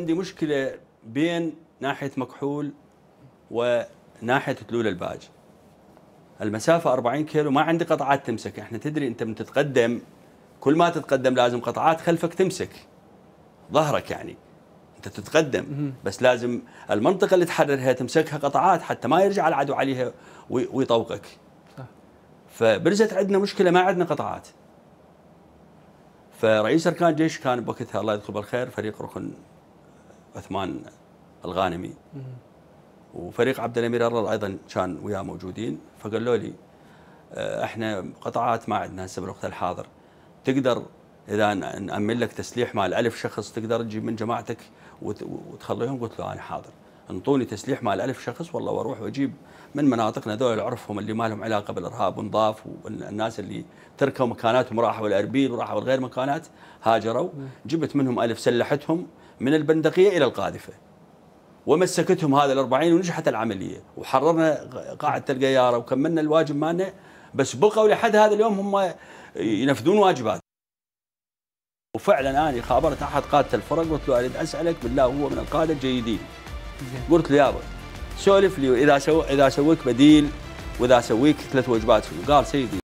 عندي مشكله بين ناحيه مكحول وناحيه تلول الباج المسافه 40 كيلو ما عندي قطعات تمسك احنا تدري انت من تتقدم كل ما تتقدم لازم قطعات خلفك تمسك ظهرك يعني انت تتقدم بس لازم المنطقه اللي تحررها تمسكها قطعات حتى ما يرجع العدو عليها ويطوقك فبرزت عندنا مشكله ما عندنا قطعات فرئيس اركان الجيش كان بوقتها الله يذكره بالخير فريق ركن عثمان الغانمي وفريق عبد الامير الله ايضا كان وياه موجودين فقالوا لي آه، احنا قطاعات ما عندنا هسه بالوقت الحاضر تقدر اذا نامن لك تسليح مال ألف شخص تقدر تجيب من جماعتك وتخليهم قلت له انا حاضر انطوني تسليح مال ألف شخص والله واروح واجيب من مناطقنا ذول عرفهم اللي ما لهم علاقه بالارهاب ونضاف والناس اللي تركوا مكاناتهم راحوا الاربيل وراحوا لغير مكانات هاجروا جبت منهم ألف سلحتهم من البندقية إلى القاذفة ومسكتهم هذا الأربعين ونجحت العملية وحررنا قاعدة القيارة وكملنا الواجب مالنا بس بقوا لحد هذا اليوم هم ينفذون واجبات وفعلا أنا خابرت أحد قادة الفرق قلت له أريد أسألك بالله هو من القادة الجيدين قلت له يابا سولف لي إذا إذا سويك بديل وإذا سويك ثلاث وجبات قال سيدي